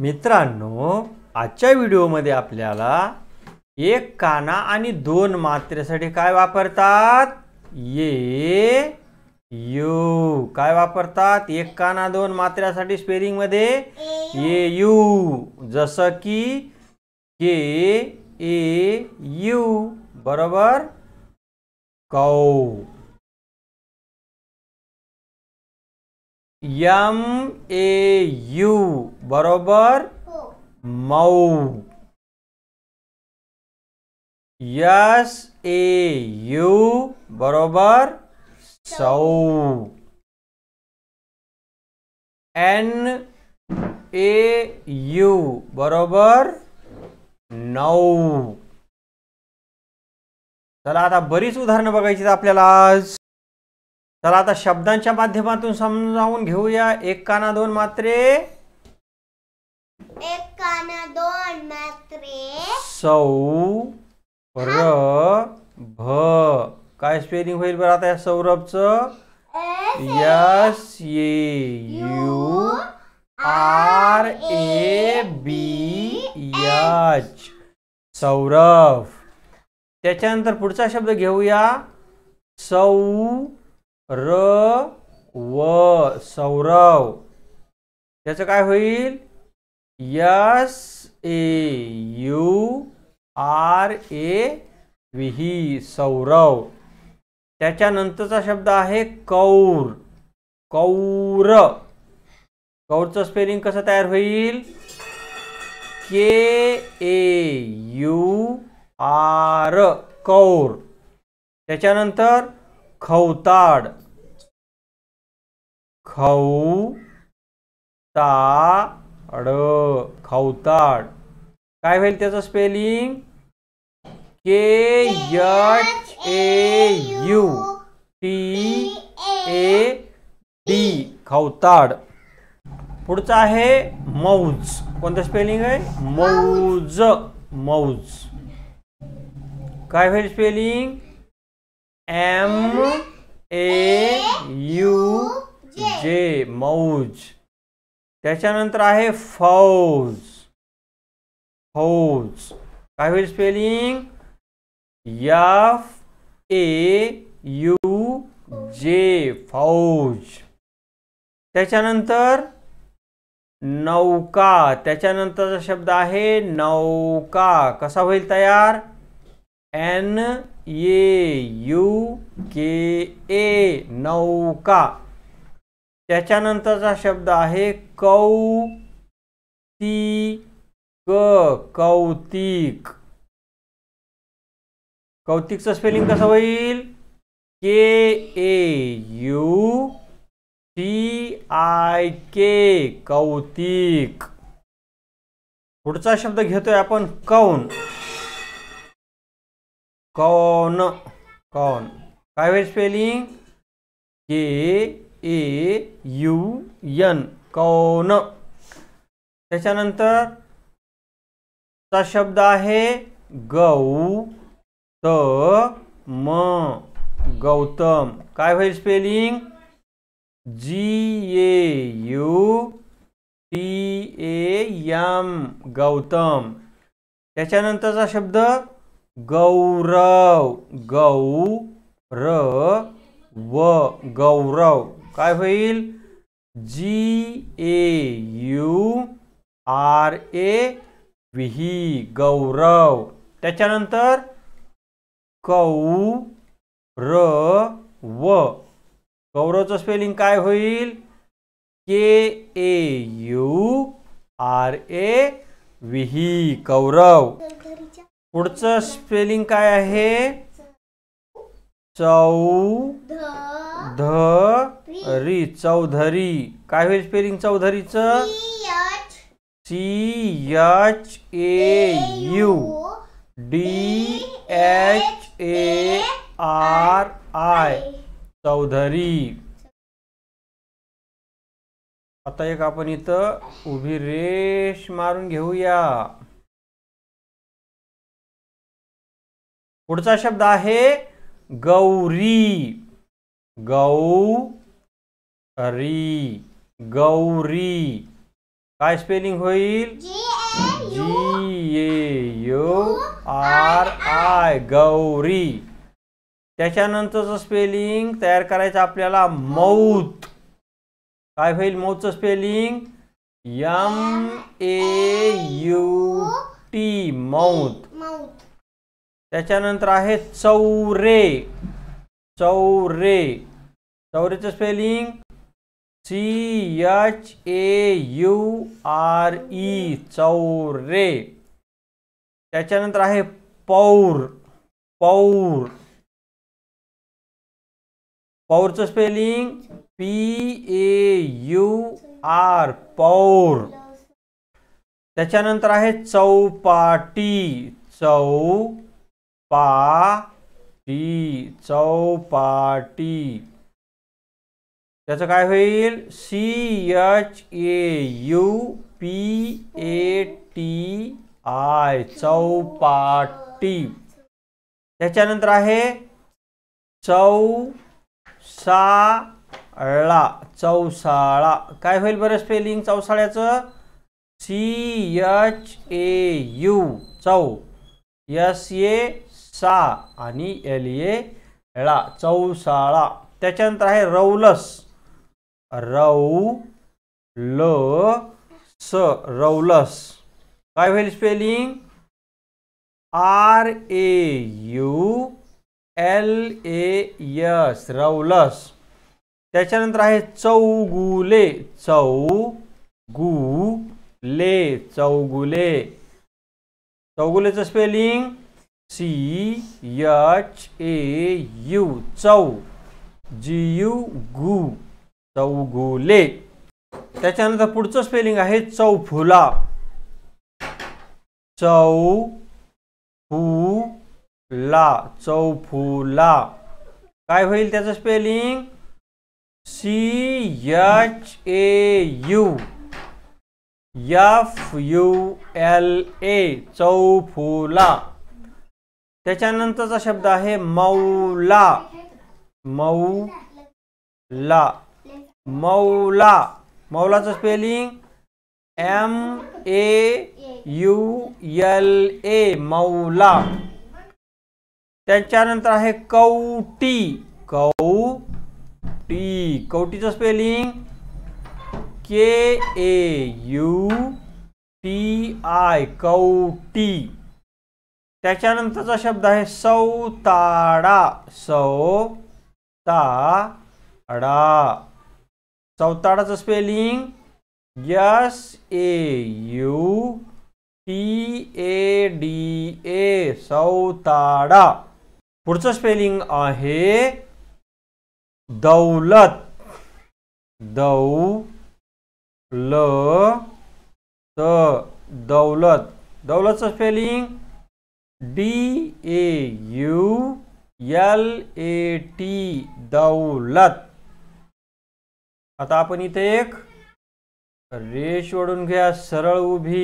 मित्रांनो आजच्या व्हिडिओमध्ये आपल्याला एक काना आणि दोन मात्रेसाठी काय वापरतात ये यू काय वापरतात एक काना दोन मात्र्यासाठी स्पेरिंगमध्ये ये यू जसं की के ए यू बरोबर कौ यम ए यू बरोबर हो. मऊ यस ए यू बरोबर सौ एन ए यू बरोबर नऊ चला आता बरीच उदाहरणं बघायची आपल्याला आज चला आता शब्दांच्या माध्यमातून समजावून घेऊया एक काना दोन मात्रे एक काना दोन मात्रे सौ र भ काय स्पेलिंग होईल बरं आता या सौरभच S A U R A B H Saurabh त्याच्यानंतर पुढचा शब्द घेऊया सौ र व सौरव त्याचं काय होईल S A U R A V Saurav त्याच्यानंतरचा शब्द आहे कौर कौर कौरचं स्पेलिंग कसं तयार होईल K A U R Kaur त्याच्यानंतर खवताड खऊ ताड खवताड काय होईल त्याचं spelling K H A U T A D खवताड पुढचं आहे मौज कोणतं स्पेलिंग आहे मौज मौज काय होईल स्पेलिंग एम ए यू जे मौज त्याच्यानंतर आहे फौज फौज काय होईल स्पेलिंग याफ ए यू जे फौज त्याच्यानंतर नौका त्याच्यानंतरचा शब्द आहे नौका कसा होईल तयार एन ए यू के ए नौका त्याच्यानंतरचा शब्द आहे कौ क कौतिक कौतिकचं स्पेलिंग कसं होईल K A U T I K Kautik पुढचा शब्द घेतोय आपण कौन कॉन कॉन काय व्हाय spelling K A U N कौन त्याच्यानंतर चा शब्द आहे गौ त म गौतम काय होईल spelling G A U T A M Gautam त्याच्यानंतरचा शब्द गौरव गौ र व गौरव काय होईल G A U R A विही गौरव त्याच्यानंतर कौ र व गौरवचं स्पेलिंग काय होईल K A U R A विही गौरव पुढचं स्पेलिंग काय आहे चौ ध री चौधरी काय होईल स्पेलिंग चौधरीचं C H A U D H A R I Chaudhari आता एक आपण इथं उभी रेष मारून घेऊया पुढचा शब्द आहे गौरी गौ री गौरी काय स्पेलिंग होईल G A U R I Gauri त्याच्यानंतरचं स्पेलिंग तयार करायचं आपल्याला मौत काय होईल मौतचं spelling M A U T मौत त्याच्यानंतर आहे चौरे चौरे चौरेचं spelling e, C H A U R E Chaure त्याच्यानंतर आहे पौर पौर पौरचं spelling P A U R पौर त्याच्यानंतर आहे चौपाटी चौ पाटी चौपाटी त्याचं काय होईल C H A U P A T I चौपाटी त्याच्यानंतर आहे चौ साळा चौसाळा काय होईल बरं स्पेलिंग चौसाळ्याचं सी एच ए यू चौ यस ये सा आणि एल ये ळा चौसाळा त्याच्यानंतर आहे रौलस रौ ल स रौलस काय होईल spelling R A U L A S रौलस त्याच्यानंतर आहे चौगुले चौ गु ले चौगुले चौगुलेचं spelling C H A U चौ जी यू गु चौगुले त्याच्यानंतर पुढचं स्पेलिंग आहे चौफुला चौ फू ला चौफुला काय होईल त्याचं spelling C H A U F U L A Chaufula त्याच्यानंतरचा शब्द आहे मौला मौला मौला मौलाचं spelling M A U L A मौला त्याच्यानंतर आहे कौटी कौ टी कौटीचं spelling K A U T I T त्याच्यानंतरचा शब्द आहे सौताडा सौ ताडा सौताडाचं spelling S A U T A D A Sautada पुढचं स्पेलिंग आहे दौलत दौ ल त दौलत दौलतचं spelling D A U L A T दौलत आता आपण इथे एक रेष ओढून घ्या सरळ उभी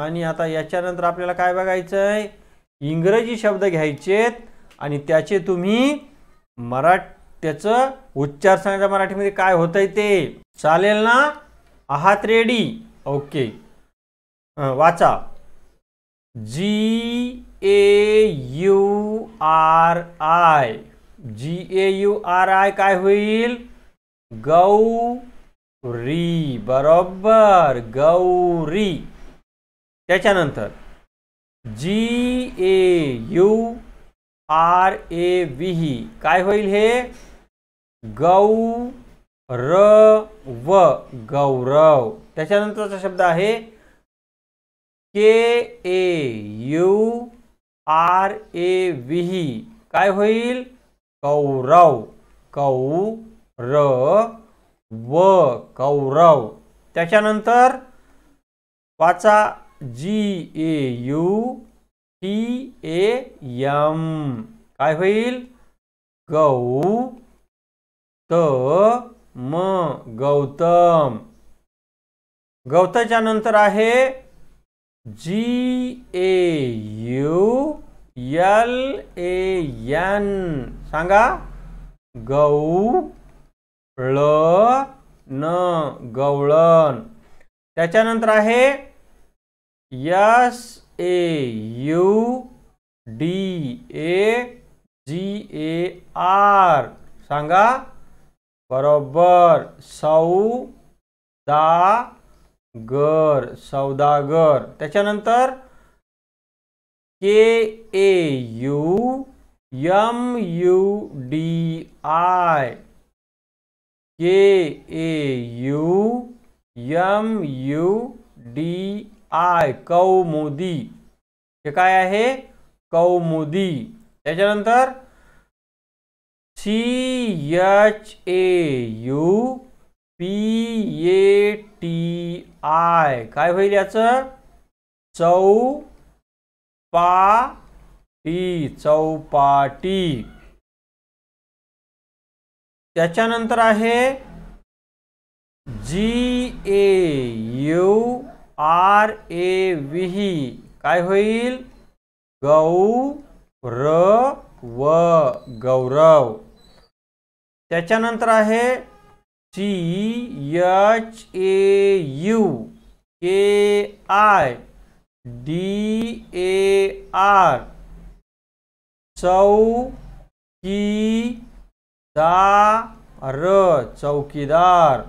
आणि आता याच्यानंतर आपल्याला काय बघायचंय इंग्रजी शब्द घ्यायचेत आणि त्याचे तुम्ही मराठ त्याचं उच्चार सांगायचं मराठीमध्ये काय होतंय ते चालेल ना आहात रेडी ओके वाचा G A U R I G A U R I काय होईल गौरी बरोबर गौरी त्याच्यानंतर G A U R A V काय होईल हे गौ र व गौरव त्याच्यानंतरचा शब्द आहे के ए यू आर ए विही काय होईल कौरव कौ र व कौरव त्याच्यानंतर वाचा G A U T A M काय होईल गौ त म गौतम गौताच्या नंतर आहे G A U L A N सांगा गौ ळ न गौळन त्याच्यानंतर आहे S A U D A G A R सांगा बरोबर सौदागर सौदागर त्याच्यानंतर K A U M U D I K A U M U D I कौमुदी हे काय आहे कौमुदी त्याच्यानंतर C H A U P A T I काय होईल याचं चौ पा टी चौपाटी त्याच्यानंतर आहे G A U R A V काय होईल गौ र व गौरव त्याच्यानंतर आहे C H A U K I D A R र चौकीदार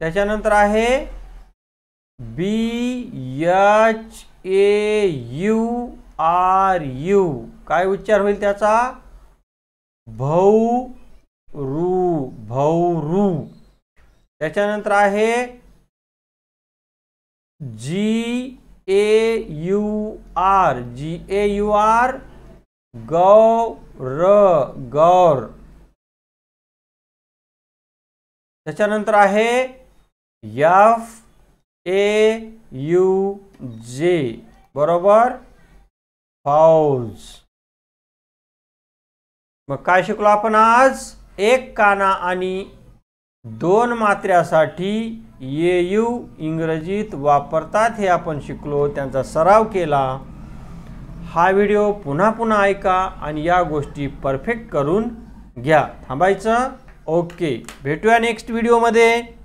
त्याच्यानंतर आहे B H A U R U काय उच्चार होईल त्याचा भाऊ रू भौ रू त्याच्यानंतर आहे G A U R G A U R र गौर त्याच्यानंतर आहे यफ ए यू जे बरोबर फौज मग काय शिकलो आपण आज एक काना आणि दोन मात्र्यासाठी यू इंग्रजीत वापरतात हे आपण शिकलो त्यांचा सराव केला हा व्हिडिओ पुन्हा पुन्हा ऐका आणि या गोष्टी परफेक्ट करून घ्या थांबायचं ओके भेटूया नेक्स्ट व्हिडिओमध्ये